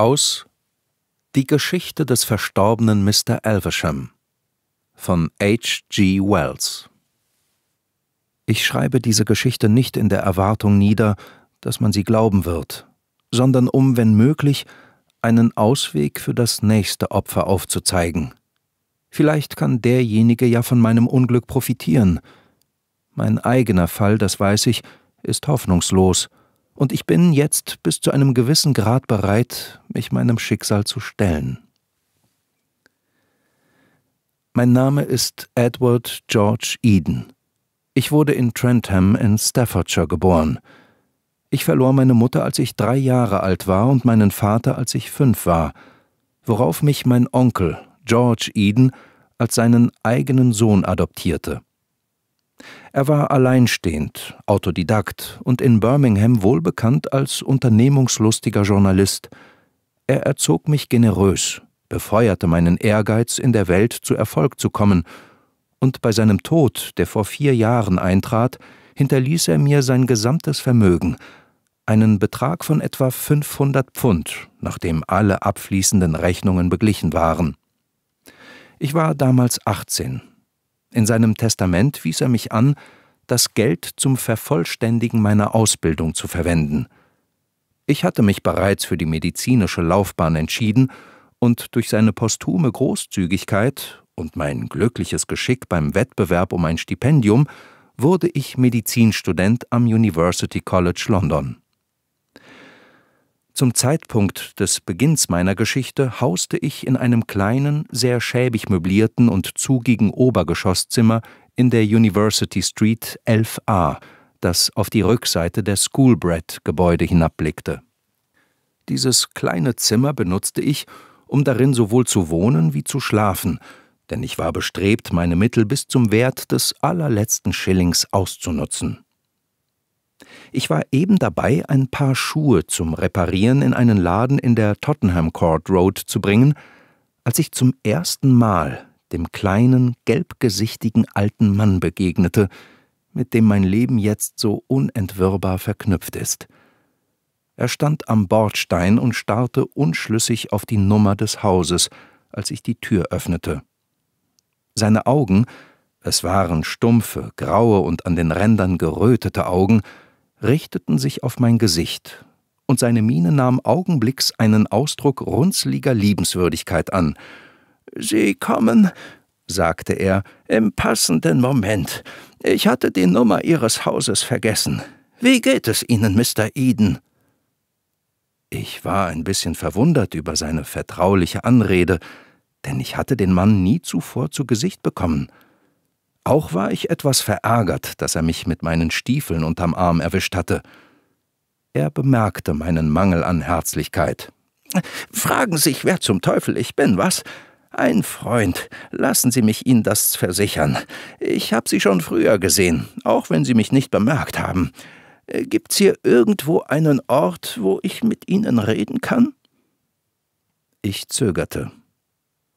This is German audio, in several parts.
aus Die Geschichte des verstorbenen Mr. Elversham von H. G. Wells. Ich schreibe diese Geschichte nicht in der Erwartung nieder, dass man sie glauben wird, sondern um, wenn möglich, einen Ausweg für das nächste Opfer aufzuzeigen. Vielleicht kann derjenige ja von meinem Unglück profitieren. Mein eigener Fall, das weiß ich, ist hoffnungslos, und ich bin jetzt bis zu einem gewissen Grad bereit, mich meinem Schicksal zu stellen. Mein Name ist Edward George Eden. Ich wurde in Trentham in Staffordshire geboren. Ich verlor meine Mutter, als ich drei Jahre alt war, und meinen Vater, als ich fünf war, worauf mich mein Onkel, George Eden, als seinen eigenen Sohn adoptierte. Er war alleinstehend, Autodidakt und in Birmingham wohlbekannt als unternehmungslustiger Journalist. Er erzog mich generös, befeuerte meinen Ehrgeiz, in der Welt zu Erfolg zu kommen, und bei seinem Tod, der vor vier Jahren eintrat, hinterließ er mir sein gesamtes Vermögen, einen Betrag von etwa 500 Pfund, nachdem alle abfließenden Rechnungen beglichen waren. Ich war damals 18 in seinem Testament wies er mich an, das Geld zum Vervollständigen meiner Ausbildung zu verwenden. Ich hatte mich bereits für die medizinische Laufbahn entschieden und durch seine posthume Großzügigkeit und mein glückliches Geschick beim Wettbewerb um ein Stipendium wurde ich Medizinstudent am University College London. Zum Zeitpunkt des Beginns meiner Geschichte hauste ich in einem kleinen, sehr schäbig möblierten und zugigen Obergeschosszimmer in der University Street 11a, das auf die Rückseite der Schoolbred-Gebäude hinabblickte. Dieses kleine Zimmer benutzte ich, um darin sowohl zu wohnen wie zu schlafen, denn ich war bestrebt, meine Mittel bis zum Wert des allerletzten Schillings auszunutzen. Ich war eben dabei, ein paar Schuhe zum Reparieren in einen Laden in der Tottenham Court Road zu bringen, als ich zum ersten Mal dem kleinen, gelbgesichtigen alten Mann begegnete, mit dem mein Leben jetzt so unentwirrbar verknüpft ist. Er stand am Bordstein und starrte unschlüssig auf die Nummer des Hauses, als ich die Tür öffnete. Seine Augen, es waren stumpfe, graue und an den Rändern gerötete Augen, richteten sich auf mein Gesicht, und seine Miene nahm augenblicks einen Ausdruck runzliger Liebenswürdigkeit an. Sie kommen, sagte er, im passenden Moment. Ich hatte die Nummer Ihres Hauses vergessen. Wie geht es Ihnen, Mr. Eden? Ich war ein bisschen verwundert über seine vertrauliche Anrede, denn ich hatte den Mann nie zuvor zu Gesicht bekommen. Auch war ich etwas verärgert, dass er mich mit meinen Stiefeln unterm Arm erwischt hatte. Er bemerkte meinen Mangel an Herzlichkeit. Fragen Sie sich, wer zum Teufel ich bin, was? Ein Freund, lassen Sie mich Ihnen das versichern. Ich habe Sie schon früher gesehen, auch wenn Sie mich nicht bemerkt haben. Äh, gibt's hier irgendwo einen Ort, wo ich mit Ihnen reden kann? Ich zögerte.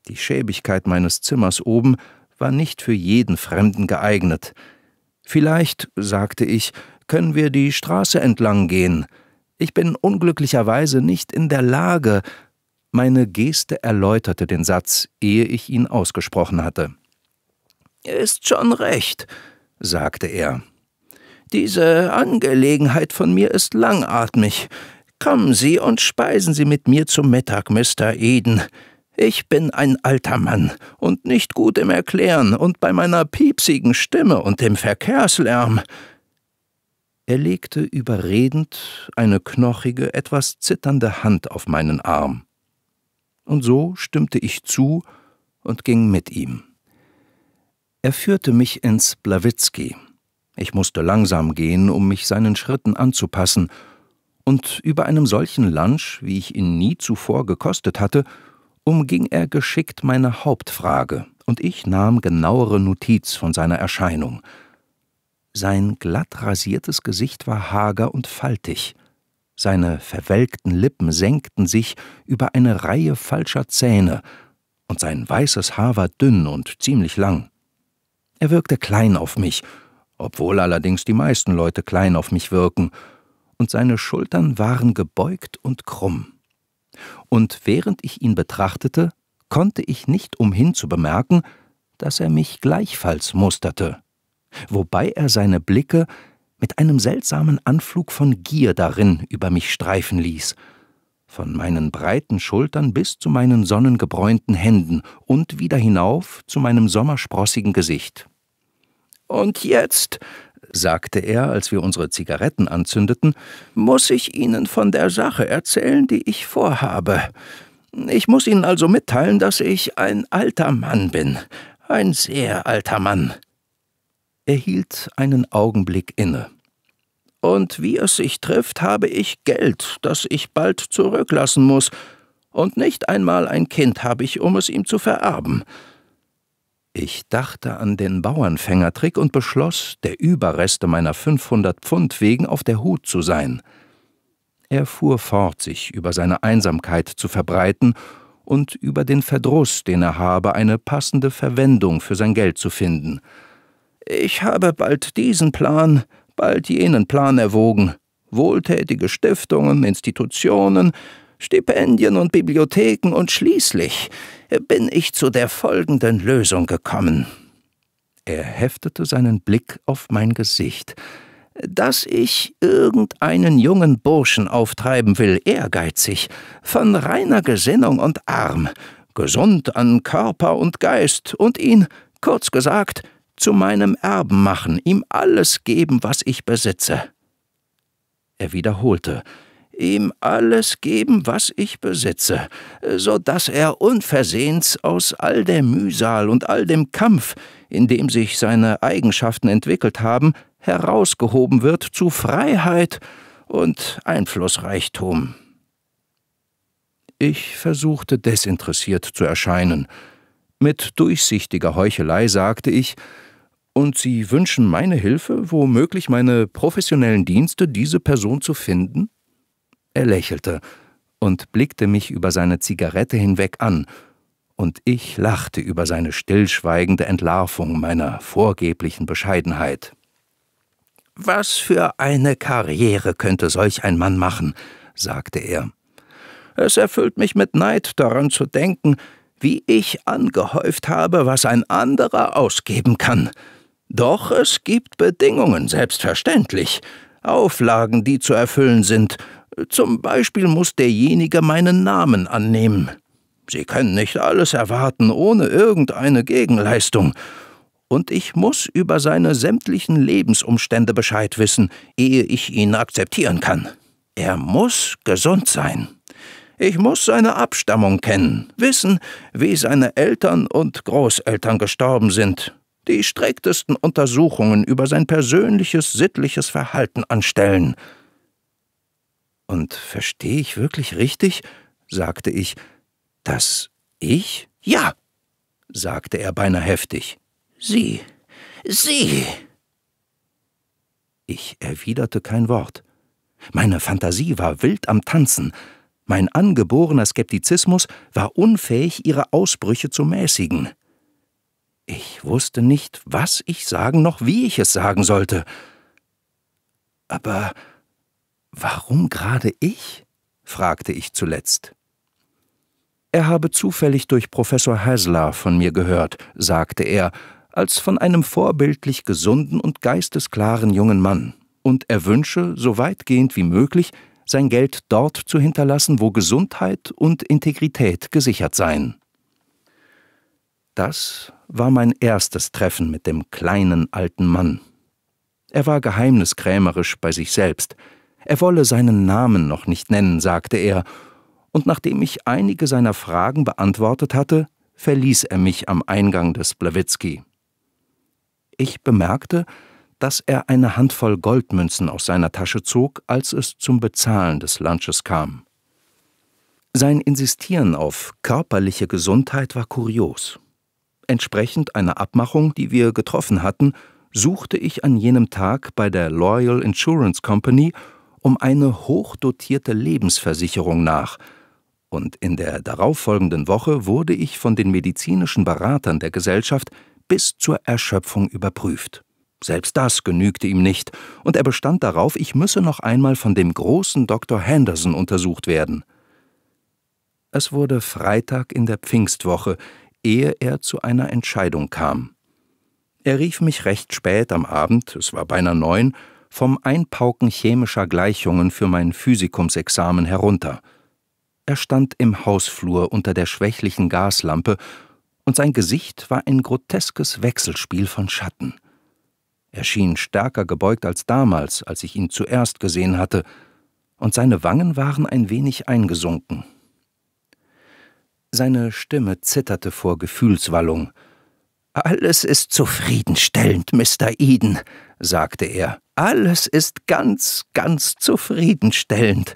Die Schäbigkeit meines Zimmers oben war nicht für jeden Fremden geeignet. Vielleicht, sagte ich, können wir die Straße entlang gehen. Ich bin unglücklicherweise nicht in der Lage. Meine Geste erläuterte den Satz, ehe ich ihn ausgesprochen hatte. Ist schon recht, sagte er. Diese Angelegenheit von mir ist langatmig. Kommen Sie und speisen Sie mit mir zum Mittag, Mr. Eden. Ich bin ein alter Mann und nicht gut im Erklären und bei meiner piepsigen Stimme und dem Verkehrslärm. Er legte überredend eine knochige, etwas zitternde Hand auf meinen Arm. Und so stimmte ich zu und ging mit ihm. Er führte mich ins Blawitzki. Ich musste langsam gehen, um mich seinen Schritten anzupassen, und über einem solchen Lunch, wie ich ihn nie zuvor gekostet hatte, umging er geschickt meine Hauptfrage, und ich nahm genauere Notiz von seiner Erscheinung. Sein glatt rasiertes Gesicht war hager und faltig, seine verwelkten Lippen senkten sich über eine Reihe falscher Zähne, und sein weißes Haar war dünn und ziemlich lang. Er wirkte klein auf mich, obwohl allerdings die meisten Leute klein auf mich wirken, und seine Schultern waren gebeugt und krumm und während ich ihn betrachtete, konnte ich nicht umhin zu bemerken, dass er mich gleichfalls musterte, wobei er seine Blicke mit einem seltsamen Anflug von Gier darin über mich streifen ließ, von meinen breiten Schultern bis zu meinen sonnengebräunten Händen und wieder hinauf zu meinem sommersprossigen Gesicht. Und jetzt, sagte er, als wir unsere Zigaretten anzündeten, muss ich Ihnen von der Sache erzählen, die ich vorhabe. Ich muss Ihnen also mitteilen, dass ich ein alter Mann bin, ein sehr alter Mann. Er hielt einen Augenblick inne. Und wie es sich trifft, habe ich Geld, das ich bald zurücklassen muss, und nicht einmal ein Kind habe ich, um es ihm zu vererben. Ich dachte an den Bauernfängertrick und beschloss, der Überreste meiner 500 Pfund wegen auf der Hut zu sein. Er fuhr fort, sich über seine Einsamkeit zu verbreiten und über den Verdruss, den er habe, eine passende Verwendung für sein Geld zu finden. Ich habe bald diesen Plan, bald jenen Plan erwogen. Wohltätige Stiftungen, Institutionen, Stipendien und Bibliotheken und schließlich bin ich zu der folgenden Lösung gekommen. Er heftete seinen Blick auf mein Gesicht. Dass ich irgendeinen jungen Burschen auftreiben will, ehrgeizig, von reiner Gesinnung und arm, gesund an Körper und Geist und ihn, kurz gesagt, zu meinem Erben machen, ihm alles geben, was ich besitze. Er wiederholte, ihm alles geben, was ich besitze, so dass er unversehens aus all der Mühsal und all dem Kampf, in dem sich seine Eigenschaften entwickelt haben, herausgehoben wird zu Freiheit und Einflussreichtum. Ich versuchte desinteressiert zu erscheinen. Mit durchsichtiger Heuchelei sagte ich, und Sie wünschen meine Hilfe, womöglich meine professionellen Dienste, diese Person zu finden? Er lächelte und blickte mich über seine Zigarette hinweg an, und ich lachte über seine stillschweigende Entlarvung meiner vorgeblichen Bescheidenheit. Was für eine Karriere könnte solch ein Mann machen, sagte er. Es erfüllt mich mit Neid daran zu denken, wie ich angehäuft habe, was ein anderer ausgeben kann. Doch es gibt Bedingungen, selbstverständlich, Auflagen, die zu erfüllen sind, zum Beispiel muss derjenige meinen Namen annehmen. Sie können nicht alles erwarten ohne irgendeine Gegenleistung. Und ich muss über seine sämtlichen Lebensumstände Bescheid wissen, ehe ich ihn akzeptieren kann. Er muss gesund sein. Ich muss seine Abstammung kennen, wissen, wie seine Eltern und Großeltern gestorben sind, die striktesten Untersuchungen über sein persönliches sittliches Verhalten anstellen, und verstehe ich wirklich richtig, sagte ich, dass ich? Ja, sagte er beinahe heftig. Sie, Sie! Ich erwiderte kein Wort. Meine Fantasie war wild am Tanzen. Mein angeborener Skeptizismus war unfähig, ihre Ausbrüche zu mäßigen. Ich wusste nicht, was ich sagen noch wie ich es sagen sollte. Aber Warum gerade ich? fragte ich zuletzt. Er habe zufällig durch Professor Hasler von mir gehört, sagte er, als von einem vorbildlich gesunden und geistesklaren jungen Mann, und er wünsche, so weitgehend wie möglich, sein Geld dort zu hinterlassen, wo Gesundheit und Integrität gesichert seien. Das war mein erstes Treffen mit dem kleinen alten Mann. Er war geheimniskrämerisch bei sich selbst, er wolle seinen Namen noch nicht nennen, sagte er, und nachdem ich einige seiner Fragen beantwortet hatte, verließ er mich am Eingang des Blawitski. Ich bemerkte, dass er eine Handvoll Goldmünzen aus seiner Tasche zog, als es zum Bezahlen des Lunches kam. Sein Insistieren auf körperliche Gesundheit war kurios. Entsprechend einer Abmachung, die wir getroffen hatten, suchte ich an jenem Tag bei der Loyal Insurance Company um eine hochdotierte Lebensversicherung nach, und in der darauffolgenden Woche wurde ich von den medizinischen Beratern der Gesellschaft bis zur Erschöpfung überprüft. Selbst das genügte ihm nicht, und er bestand darauf, ich müsse noch einmal von dem großen Dr. Henderson untersucht werden. Es wurde Freitag in der Pfingstwoche, ehe er zu einer Entscheidung kam. Er rief mich recht spät am Abend, es war beinahe neun, vom Einpauken chemischer Gleichungen für mein Physikumsexamen herunter. Er stand im Hausflur unter der schwächlichen Gaslampe, und sein Gesicht war ein groteskes Wechselspiel von Schatten. Er schien stärker gebeugt als damals, als ich ihn zuerst gesehen hatte, und seine Wangen waren ein wenig eingesunken. Seine Stimme zitterte vor Gefühlswallung. Alles ist zufriedenstellend, Mr. Eden, sagte er. Alles ist ganz, ganz zufriedenstellend.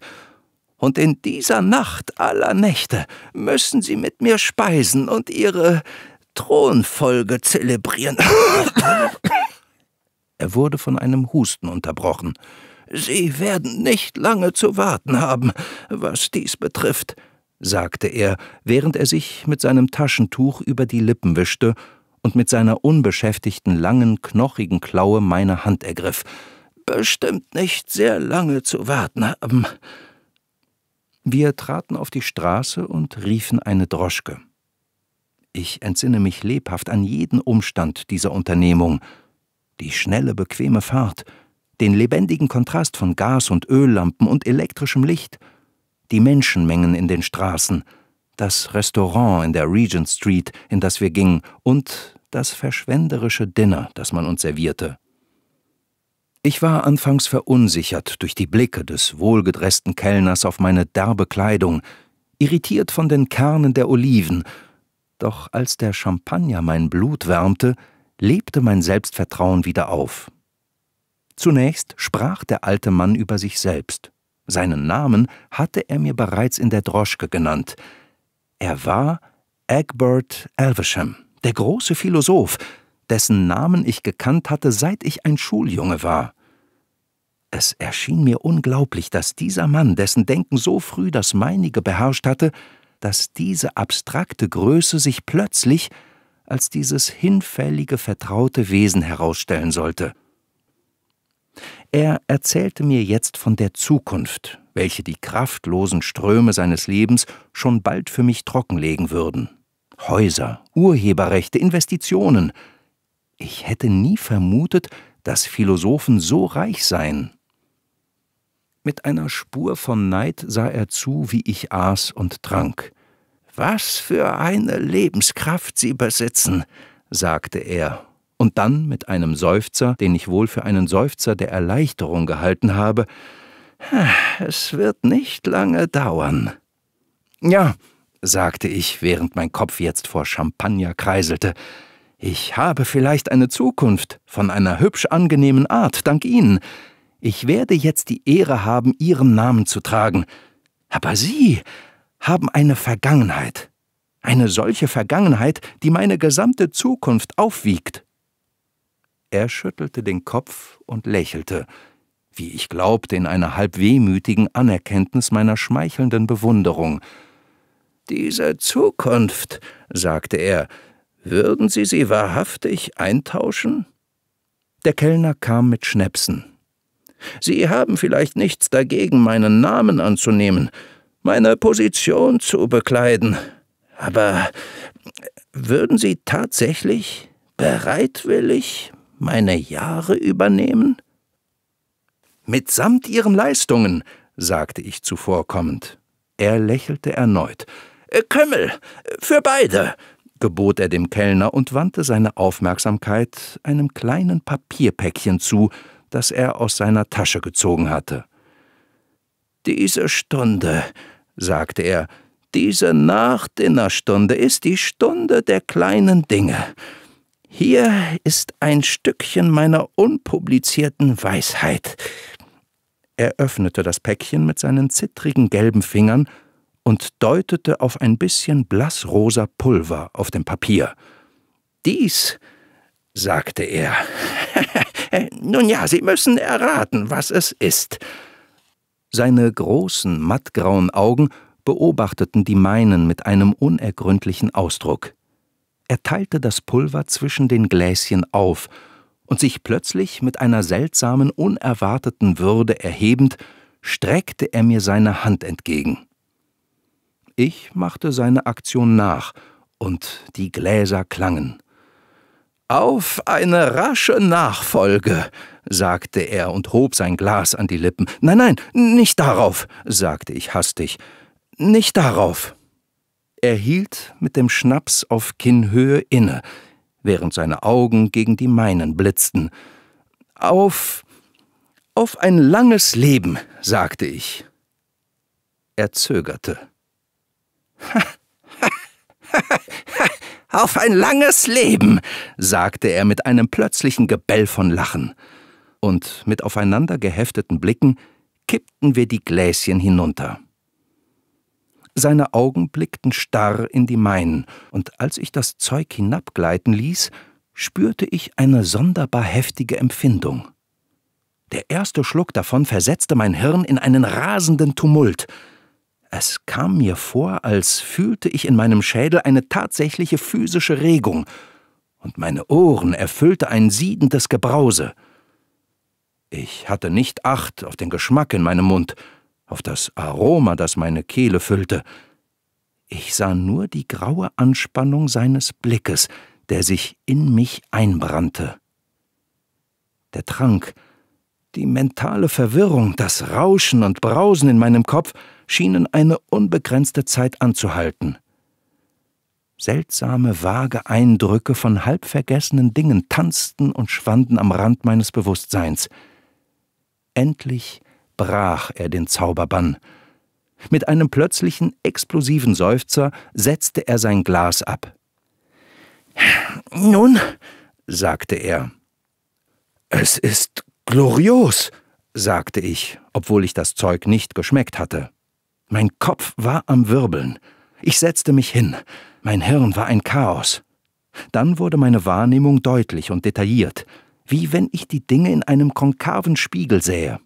Und in dieser Nacht aller Nächte müssen Sie mit mir speisen und Ihre Thronfolge zelebrieren. er wurde von einem Husten unterbrochen. Sie werden nicht lange zu warten haben, was dies betrifft, sagte er, während er sich mit seinem Taschentuch über die Lippen wischte und mit seiner unbeschäftigten langen, knochigen Klaue meine Hand ergriff. Bestimmt nicht sehr lange zu warten haben. Ähm. Wir traten auf die Straße und riefen eine Droschke. Ich entsinne mich lebhaft an jeden Umstand dieser Unternehmung. Die schnelle, bequeme Fahrt, den lebendigen Kontrast von Gas- und Öllampen und elektrischem Licht, die Menschenmengen in den Straßen, das Restaurant in der Regent Street, in das wir gingen, und das verschwenderische Dinner, das man uns servierte. Ich war anfangs verunsichert durch die Blicke des wohlgedressten Kellners auf meine derbe Kleidung, irritiert von den Kernen der Oliven, doch als der Champagner mein Blut wärmte, lebte mein Selbstvertrauen wieder auf. Zunächst sprach der alte Mann über sich selbst. Seinen Namen hatte er mir bereits in der Droschke genannt. Er war Egbert Elvesham der große Philosoph, dessen Namen ich gekannt hatte, seit ich ein Schuljunge war. Es erschien mir unglaublich, dass dieser Mann, dessen Denken so früh das meinige beherrscht hatte, dass diese abstrakte Größe sich plötzlich als dieses hinfällige, vertraute Wesen herausstellen sollte. Er erzählte mir jetzt von der Zukunft, welche die kraftlosen Ströme seines Lebens schon bald für mich trockenlegen würden. Häuser, Urheberrechte, Investitionen. Ich hätte nie vermutet, dass Philosophen so reich seien. Mit einer Spur von Neid sah er zu, wie ich aß und trank. Was für eine Lebenskraft Sie besitzen, sagte er, und dann mit einem Seufzer, den ich wohl für einen Seufzer der Erleichterung gehalten habe, es wird nicht lange dauern. Ja, sagte ich, während mein Kopf jetzt vor Champagner kreiselte, ich habe vielleicht eine Zukunft von einer hübsch angenehmen Art, dank Ihnen. Ich werde jetzt die Ehre haben, Ihren Namen zu tragen. Aber Sie haben eine Vergangenheit. Eine solche Vergangenheit, die meine gesamte Zukunft aufwiegt. Er schüttelte den Kopf und lächelte, wie ich glaubte, in einer halb wehmütigen Anerkenntnis meiner schmeichelnden Bewunderung – dieser Zukunft, sagte er, würden Sie sie wahrhaftig eintauschen? Der Kellner kam mit Schnäpsen. Sie haben vielleicht nichts dagegen, meinen Namen anzunehmen, meine Position zu bekleiden. Aber würden Sie tatsächlich bereitwillig meine Jahre übernehmen? Mitsamt Ihren Leistungen, sagte ich zuvorkommend. Er lächelte erneut. Äh, Kümmel, für beide, gebot er dem Kellner und wandte seine Aufmerksamkeit einem kleinen Papierpäckchen zu, das er aus seiner Tasche gezogen hatte. Diese Stunde, sagte er, diese Nachdinnerstunde ist die Stunde der kleinen Dinge. Hier ist ein Stückchen meiner unpublizierten Weisheit. Er öffnete das Päckchen mit seinen zittrigen gelben Fingern und deutete auf ein bisschen blassrosa Pulver auf dem Papier. Dies, sagte er. Nun ja, Sie müssen erraten, was es ist. Seine großen, mattgrauen Augen beobachteten die meinen mit einem unergründlichen Ausdruck. Er teilte das Pulver zwischen den Gläschen auf und sich plötzlich mit einer seltsamen, unerwarteten Würde erhebend, streckte er mir seine Hand entgegen. Ich machte seine Aktion nach, und die Gläser klangen. Auf eine rasche Nachfolge, sagte er und hob sein Glas an die Lippen. Nein, nein, nicht darauf, sagte ich hastig. Nicht darauf. Er hielt mit dem Schnaps auf Kinnhöhe inne, während seine Augen gegen die meinen blitzten. Auf. auf ein langes Leben, sagte ich. Er zögerte. Auf ein langes Leben, sagte er mit einem plötzlichen Gebell von Lachen. Und mit aufeinander gehefteten Blicken kippten wir die Gläschen hinunter. Seine Augen blickten starr in die meinen, und als ich das Zeug hinabgleiten ließ, spürte ich eine sonderbar heftige Empfindung. Der erste Schluck davon versetzte mein Hirn in einen rasenden Tumult. Es kam mir vor, als fühlte ich in meinem Schädel eine tatsächliche physische Regung, und meine Ohren erfüllte ein siedendes Gebrause. Ich hatte nicht Acht auf den Geschmack in meinem Mund, auf das Aroma, das meine Kehle füllte. Ich sah nur die graue Anspannung seines Blickes, der sich in mich einbrannte. Der Trank, die mentale Verwirrung, das Rauschen und Brausen in meinem Kopf – schienen eine unbegrenzte Zeit anzuhalten. Seltsame, vage Eindrücke von halbvergessenen Dingen tanzten und schwanden am Rand meines Bewusstseins. Endlich brach er den Zauberbann. Mit einem plötzlichen, explosiven Seufzer setzte er sein Glas ab. Nun, sagte er. Es ist glorios, sagte ich, obwohl ich das Zeug nicht geschmeckt hatte. Mein Kopf war am Wirbeln. Ich setzte mich hin. Mein Hirn war ein Chaos. Dann wurde meine Wahrnehmung deutlich und detailliert, wie wenn ich die Dinge in einem konkaven Spiegel sähe.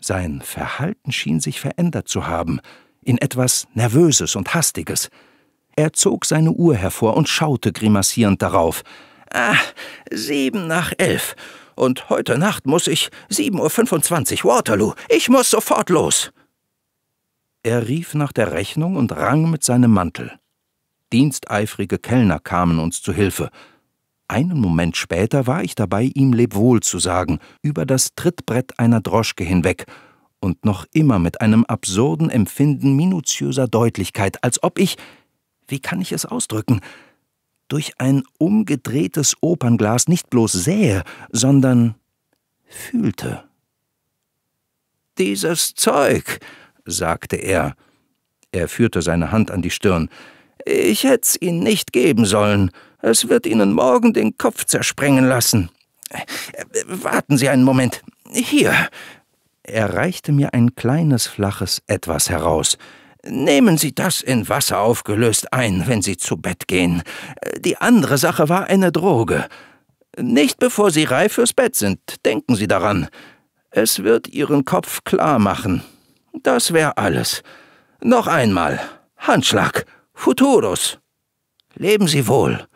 Sein Verhalten schien sich verändert zu haben, in etwas Nervöses und Hastiges. Er zog seine Uhr hervor und schaute grimassierend darauf. Ah, sieben nach elf. Und heute Nacht muss ich 7.25 Uhr Waterloo. Ich muss sofort los. Er rief nach der Rechnung und rang mit seinem Mantel. Diensteifrige Kellner kamen uns zu Hilfe. Einen Moment später war ich dabei, ihm Lebwohl zu sagen, über das Trittbrett einer Droschke hinweg und noch immer mit einem absurden Empfinden minutiöser Deutlichkeit, als ob ich, wie kann ich es ausdrücken, durch ein umgedrehtes Opernglas nicht bloß sähe, sondern fühlte. Dieses Zeug, sagte er. Er führte seine Hand an die Stirn. Ich hätt's Ihnen nicht geben sollen. Es wird Ihnen morgen den Kopf zersprengen lassen. Warten Sie einen Moment. Hier. Er reichte mir ein kleines flaches Etwas heraus. Nehmen Sie das in Wasser aufgelöst ein, wenn Sie zu Bett gehen. Die andere Sache war eine Droge. Nicht bevor Sie reif fürs Bett sind, denken Sie daran. Es wird Ihren Kopf klar machen. Das wäre alles. Noch einmal. Handschlag. Futurus. Leben Sie wohl.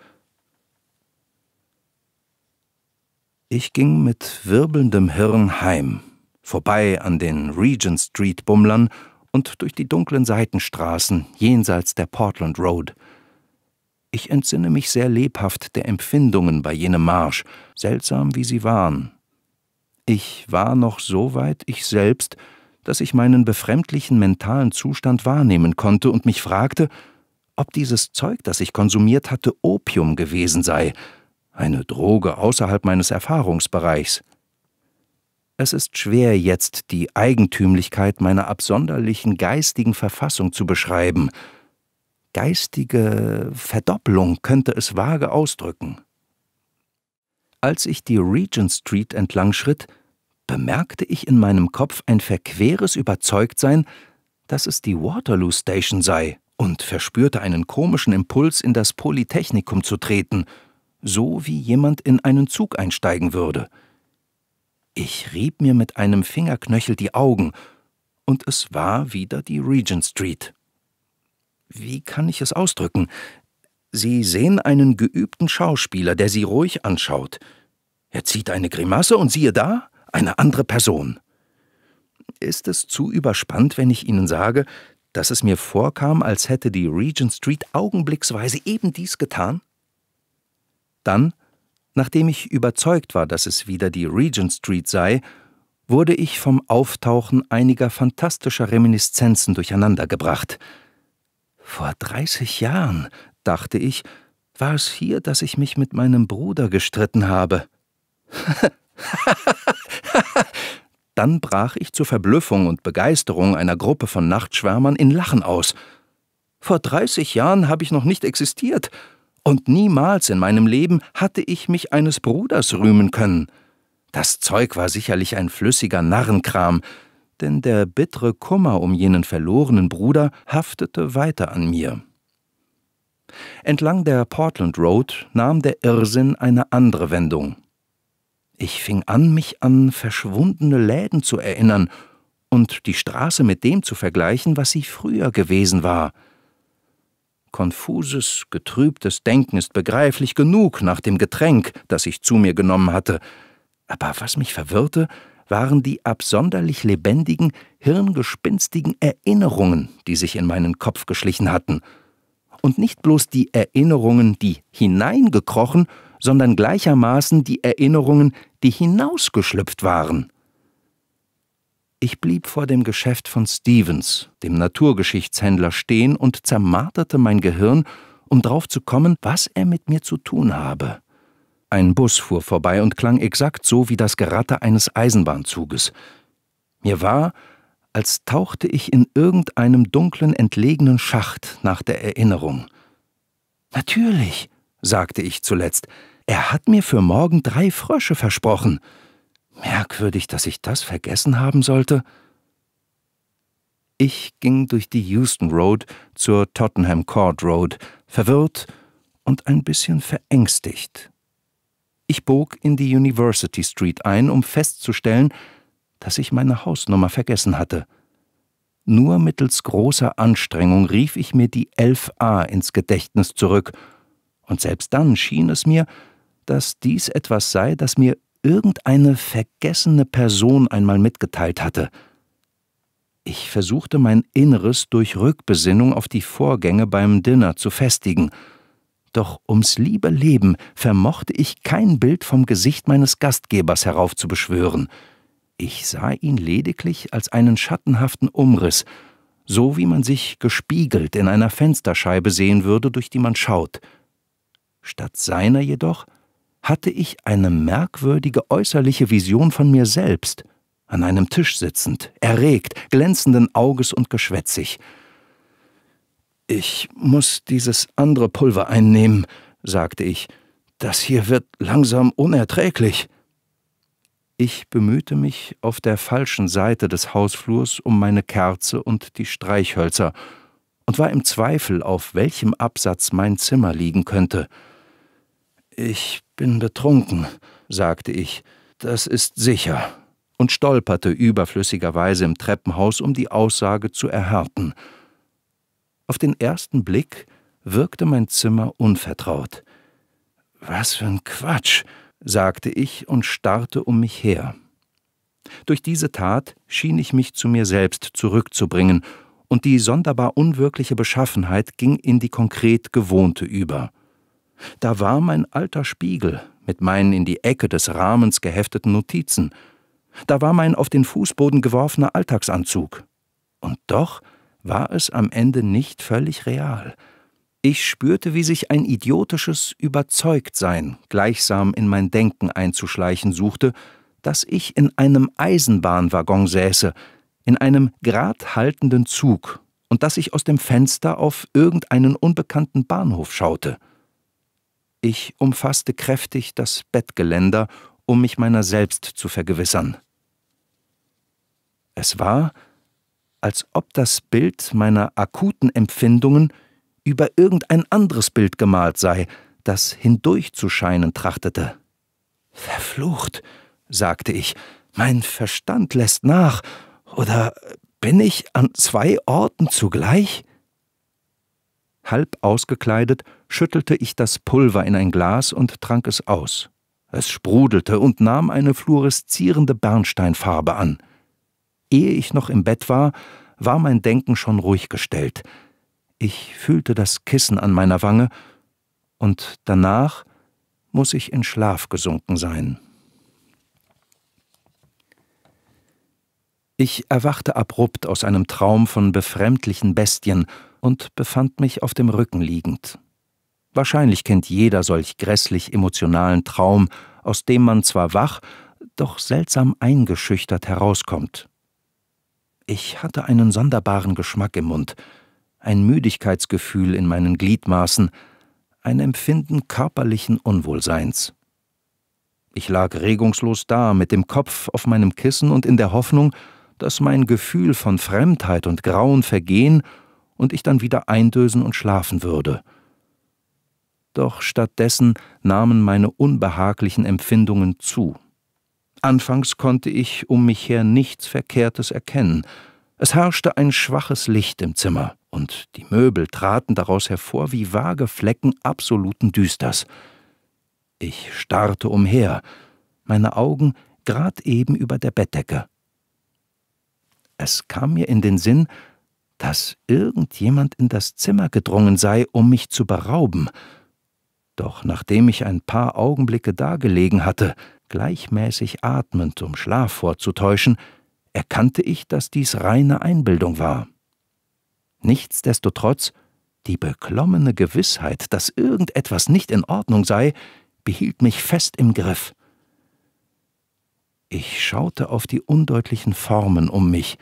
Ich ging mit wirbelndem Hirn heim, vorbei an den Regent Street Bummlern und durch die dunklen Seitenstraßen jenseits der Portland Road. Ich entsinne mich sehr lebhaft der Empfindungen bei jenem Marsch, seltsam wie sie waren. Ich war noch so weit ich selbst, dass ich meinen befremdlichen mentalen Zustand wahrnehmen konnte und mich fragte, ob dieses Zeug, das ich konsumiert hatte, Opium gewesen sei, eine Droge außerhalb meines Erfahrungsbereichs. Es ist schwer jetzt die Eigentümlichkeit meiner absonderlichen geistigen Verfassung zu beschreiben. Geistige Verdopplung könnte es vage ausdrücken. Als ich die Regent Street entlang schritt, bemerkte ich in meinem Kopf ein verqueres Überzeugtsein, dass es die Waterloo Station sei, und verspürte einen komischen Impuls, in das Polytechnikum zu treten, so wie jemand in einen Zug einsteigen würde. Ich rieb mir mit einem Fingerknöchel die Augen, und es war wieder die Regent Street. Wie kann ich es ausdrücken? Sie sehen einen geübten Schauspieler, der Sie ruhig anschaut. Er zieht eine Grimasse und siehe da, eine andere Person. Ist es zu überspannt, wenn ich Ihnen sage, dass es mir vorkam, als hätte die Regent Street augenblicksweise eben dies getan? Dann, nachdem ich überzeugt war, dass es wieder die Regent Street sei, wurde ich vom Auftauchen einiger fantastischer Reminiszenzen durcheinandergebracht. Vor dreißig Jahren, dachte ich, war es hier, dass ich mich mit meinem Bruder gestritten habe. Dann brach ich zur Verblüffung und Begeisterung einer Gruppe von Nachtschwärmern in Lachen aus. Vor dreißig Jahren habe ich noch nicht existiert, und niemals in meinem Leben hatte ich mich eines Bruders rühmen können. Das Zeug war sicherlich ein flüssiger Narrenkram, denn der bittere Kummer um jenen verlorenen Bruder haftete weiter an mir. Entlang der Portland Road nahm der Irrsinn eine andere Wendung. Ich fing an, mich an verschwundene Läden zu erinnern und die Straße mit dem zu vergleichen, was sie früher gewesen war. Konfuses, getrübtes Denken ist begreiflich genug nach dem Getränk, das ich zu mir genommen hatte, aber was mich verwirrte, waren die absonderlich lebendigen, hirngespinstigen Erinnerungen, die sich in meinen Kopf geschlichen hatten. Und nicht bloß die Erinnerungen, die hineingekrochen sondern gleichermaßen die Erinnerungen, die hinausgeschlüpft waren. Ich blieb vor dem Geschäft von Stevens, dem Naturgeschichtshändler, stehen und zermarterte mein Gehirn, um drauf zu kommen, was er mit mir zu tun habe. Ein Bus fuhr vorbei und klang exakt so wie das Geratter eines Eisenbahnzuges. Mir war, als tauchte ich in irgendeinem dunklen, entlegenen Schacht nach der Erinnerung. Natürlich, sagte ich zuletzt, er hat mir für morgen drei Frösche versprochen. Merkwürdig, dass ich das vergessen haben sollte. Ich ging durch die Houston Road zur Tottenham Court Road, verwirrt und ein bisschen verängstigt. Ich bog in die University Street ein, um festzustellen, dass ich meine Hausnummer vergessen hatte. Nur mittels großer Anstrengung rief ich mir die 11a ins Gedächtnis zurück, und selbst dann schien es mir, dass dies etwas sei, das mir irgendeine vergessene Person einmal mitgeteilt hatte. Ich versuchte mein Inneres durch Rückbesinnung auf die Vorgänge beim Dinner zu festigen, doch ums liebe Leben vermochte ich kein Bild vom Gesicht meines Gastgebers heraufzubeschwören. Ich sah ihn lediglich als einen schattenhaften Umriss, so wie man sich gespiegelt in einer Fensterscheibe sehen würde, durch die man schaut. Statt seiner jedoch hatte ich eine merkwürdige äußerliche Vision von mir selbst, an einem Tisch sitzend, erregt, glänzenden Auges und geschwätzig. Ich muss dieses andere Pulver einnehmen, sagte ich. Das hier wird langsam unerträglich. Ich bemühte mich auf der falschen Seite des Hausflurs um meine Kerze und die Streichhölzer und war im Zweifel, auf welchem Absatz mein Zimmer liegen könnte. Ich bin betrunken, sagte ich, das ist sicher, und stolperte überflüssigerweise im Treppenhaus, um die Aussage zu erhärten. Auf den ersten Blick wirkte mein Zimmer unvertraut. Was für ein Quatsch, sagte ich und starrte um mich her. Durch diese Tat schien ich mich zu mir selbst zurückzubringen, und die sonderbar unwirkliche Beschaffenheit ging in die konkret Gewohnte über. Da war mein alter Spiegel mit meinen in die Ecke des Rahmens gehefteten Notizen. Da war mein auf den Fußboden geworfener Alltagsanzug. Und doch war es am Ende nicht völlig real. Ich spürte, wie sich ein idiotisches Überzeugtsein gleichsam in mein Denken einzuschleichen suchte, dass ich in einem Eisenbahnwaggon säße, in einem gradhaltenden Zug und dass ich aus dem Fenster auf irgendeinen unbekannten Bahnhof schaute. Ich umfasste kräftig das Bettgeländer, um mich meiner selbst zu vergewissern. Es war, als ob das Bild meiner akuten Empfindungen über irgendein anderes Bild gemalt sei, das hindurchzuscheinen trachtete. Verflucht, sagte ich, mein Verstand lässt nach, oder bin ich an zwei Orten zugleich? Halb ausgekleidet schüttelte ich das Pulver in ein Glas und trank es aus. Es sprudelte und nahm eine fluoreszierende Bernsteinfarbe an. Ehe ich noch im Bett war, war mein Denken schon ruhig gestellt. Ich fühlte das Kissen an meiner Wange, und danach muß ich in Schlaf gesunken sein. Ich erwachte abrupt aus einem Traum von befremdlichen Bestien und befand mich auf dem Rücken liegend. Wahrscheinlich kennt jeder solch grässlich emotionalen Traum, aus dem man zwar wach, doch seltsam eingeschüchtert herauskommt. Ich hatte einen sonderbaren Geschmack im Mund, ein Müdigkeitsgefühl in meinen Gliedmaßen, ein Empfinden körperlichen Unwohlseins. Ich lag regungslos da, mit dem Kopf auf meinem Kissen und in der Hoffnung, dass mein Gefühl von Fremdheit und Grauen vergehen und ich dann wieder eindösen und schlafen würde. Doch stattdessen nahmen meine unbehaglichen Empfindungen zu. Anfangs konnte ich um mich her nichts Verkehrtes erkennen. Es herrschte ein schwaches Licht im Zimmer, und die Möbel traten daraus hervor wie vage Flecken absoluten Düsters. Ich starrte umher, meine Augen grad eben über der Bettdecke. Es kam mir in den Sinn, dass irgendjemand in das Zimmer gedrungen sei, um mich zu berauben. Doch nachdem ich ein paar Augenblicke dagelegen hatte, gleichmäßig atmend, um Schlaf vorzutäuschen, erkannte ich, dass dies reine Einbildung war. Nichtsdestotrotz, die beklommene Gewissheit, dass irgendetwas nicht in Ordnung sei, behielt mich fest im Griff. Ich schaute auf die undeutlichen Formen um mich,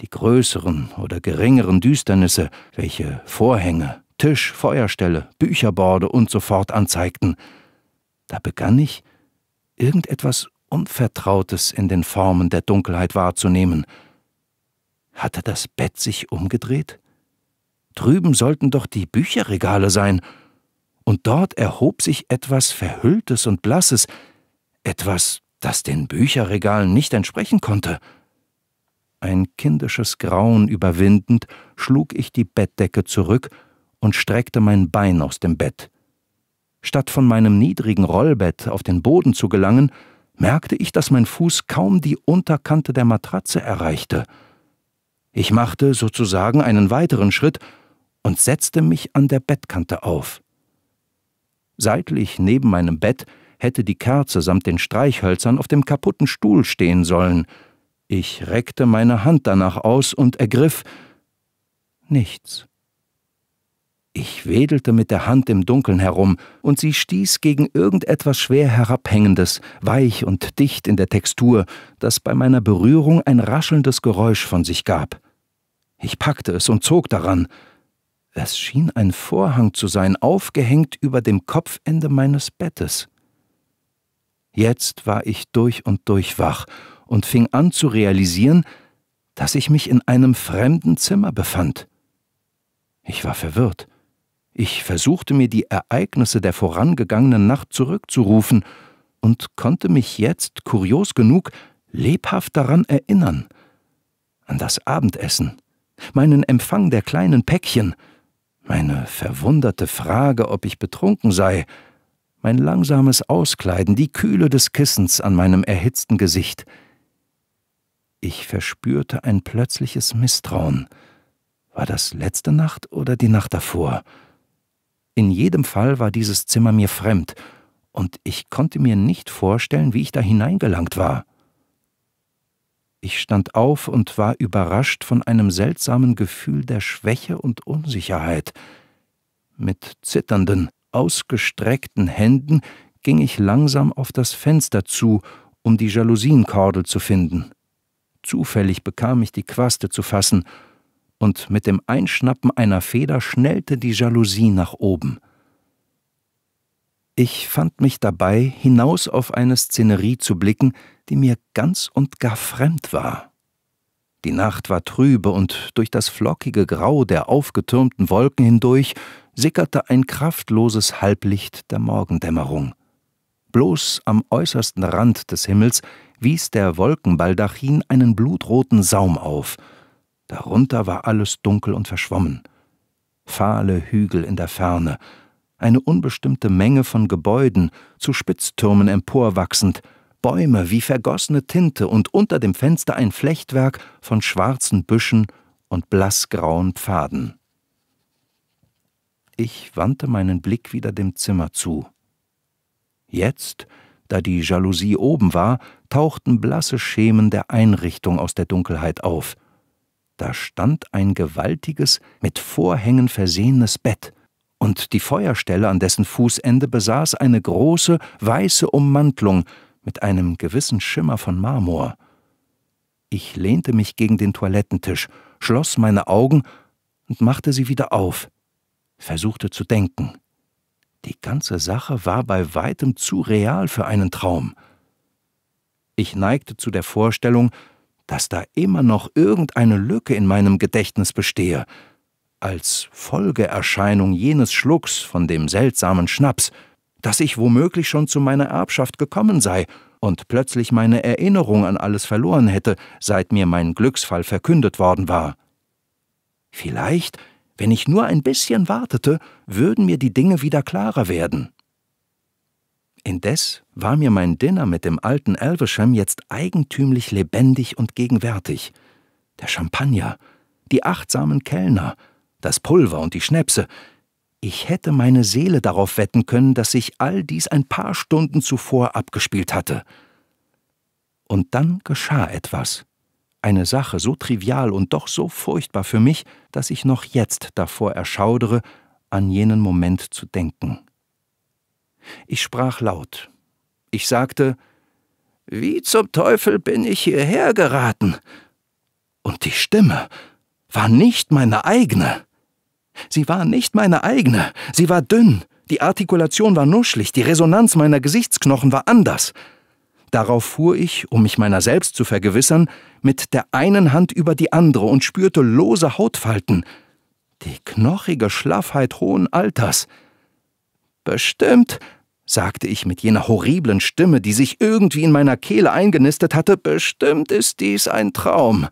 die größeren oder geringeren Düsternisse, welche Vorhänge, Tisch, Feuerstelle, Bücherborde und so fort anzeigten. Da begann ich, irgendetwas Unvertrautes in den Formen der Dunkelheit wahrzunehmen. Hatte das Bett sich umgedreht? Drüben sollten doch die Bücherregale sein. Und dort erhob sich etwas Verhülltes und Blasses, etwas, das den Bücherregalen nicht entsprechen konnte. Ein kindisches Grauen überwindend schlug ich die Bettdecke zurück und streckte mein Bein aus dem Bett. Statt von meinem niedrigen Rollbett auf den Boden zu gelangen, merkte ich, dass mein Fuß kaum die Unterkante der Matratze erreichte. Ich machte sozusagen einen weiteren Schritt und setzte mich an der Bettkante auf. Seitlich neben meinem Bett hätte die Kerze samt den Streichhölzern auf dem kaputten Stuhl stehen sollen – ich reckte meine Hand danach aus und ergriff nichts. Ich wedelte mit der Hand im Dunkeln herum, und sie stieß gegen irgendetwas schwer herabhängendes, weich und dicht in der Textur, das bei meiner Berührung ein raschelndes Geräusch von sich gab. Ich packte es und zog daran. Es schien ein Vorhang zu sein, aufgehängt über dem Kopfende meines Bettes. Jetzt war ich durch und durch wach und fing an zu realisieren, dass ich mich in einem fremden Zimmer befand. Ich war verwirrt. Ich versuchte mir die Ereignisse der vorangegangenen Nacht zurückzurufen und konnte mich jetzt, kurios genug, lebhaft daran erinnern. An das Abendessen, meinen Empfang der kleinen Päckchen, meine verwunderte Frage, ob ich betrunken sei, mein langsames Auskleiden, die Kühle des Kissens an meinem erhitzten Gesicht – ich verspürte ein plötzliches Misstrauen. War das letzte Nacht oder die Nacht davor? In jedem Fall war dieses Zimmer mir fremd, und ich konnte mir nicht vorstellen, wie ich da hineingelangt war. Ich stand auf und war überrascht von einem seltsamen Gefühl der Schwäche und Unsicherheit. Mit zitternden, ausgestreckten Händen ging ich langsam auf das Fenster zu, um die Jalousienkordel zu finden. Zufällig bekam ich die Quaste zu fassen, und mit dem Einschnappen einer Feder schnellte die Jalousie nach oben. Ich fand mich dabei, hinaus auf eine Szenerie zu blicken, die mir ganz und gar fremd war. Die Nacht war trübe, und durch das flockige Grau der aufgetürmten Wolken hindurch sickerte ein kraftloses Halblicht der Morgendämmerung. Bloß am äußersten Rand des Himmels wies der Wolkenbaldachin einen blutroten Saum auf. Darunter war alles dunkel und verschwommen. Fahle Hügel in der Ferne, eine unbestimmte Menge von Gebäuden, zu Spitztürmen emporwachsend, Bäume wie vergossene Tinte und unter dem Fenster ein Flechtwerk von schwarzen Büschen und blassgrauen Pfaden. Ich wandte meinen Blick wieder dem Zimmer zu. Jetzt, da die Jalousie oben war, tauchten blasse Schemen der Einrichtung aus der Dunkelheit auf. Da stand ein gewaltiges, mit Vorhängen versehenes Bett, und die Feuerstelle an dessen Fußende besaß eine große, weiße Ummantlung mit einem gewissen Schimmer von Marmor. Ich lehnte mich gegen den Toilettentisch, schloss meine Augen und machte sie wieder auf, versuchte zu denken. Die ganze Sache war bei weitem zu real für einen Traum. Ich neigte zu der Vorstellung, dass da immer noch irgendeine Lücke in meinem Gedächtnis bestehe, als Folgeerscheinung jenes Schlucks von dem seltsamen Schnaps, dass ich womöglich schon zu meiner Erbschaft gekommen sei und plötzlich meine Erinnerung an alles verloren hätte, seit mir mein Glücksfall verkündet worden war. Vielleicht wenn ich nur ein bisschen wartete, würden mir die Dinge wieder klarer werden. Indes war mir mein Dinner mit dem alten Elvesham jetzt eigentümlich lebendig und gegenwärtig. Der Champagner, die achtsamen Kellner, das Pulver und die Schnäpse. Ich hätte meine Seele darauf wetten können, dass sich all dies ein paar Stunden zuvor abgespielt hatte. Und dann geschah etwas. Eine Sache so trivial und doch so furchtbar für mich, dass ich noch jetzt davor erschaudere, an jenen Moment zu denken. Ich sprach laut. Ich sagte, wie zum Teufel bin ich hierher geraten? Und die Stimme war nicht meine eigene. Sie war nicht meine eigene, sie war dünn, die Artikulation war nuschlig, die Resonanz meiner Gesichtsknochen war anders. Darauf fuhr ich, um mich meiner selbst zu vergewissern, mit der einen Hand über die andere und spürte lose Hautfalten, die knochige Schlaffheit hohen Alters. Bestimmt, sagte ich mit jener horriblen Stimme, die sich irgendwie in meiner Kehle eingenistet hatte, bestimmt ist dies ein Traum.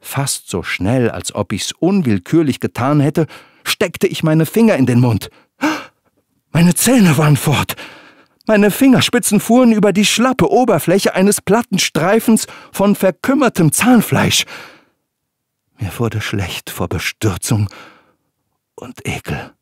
Fast so schnell, als ob ich's unwillkürlich getan hätte, steckte ich meine Finger in den Mund. Meine Zähne waren fort. Meine Fingerspitzen fuhren über die schlappe Oberfläche eines platten Streifens von verkümmertem Zahnfleisch. Mir wurde schlecht vor Bestürzung und Ekel.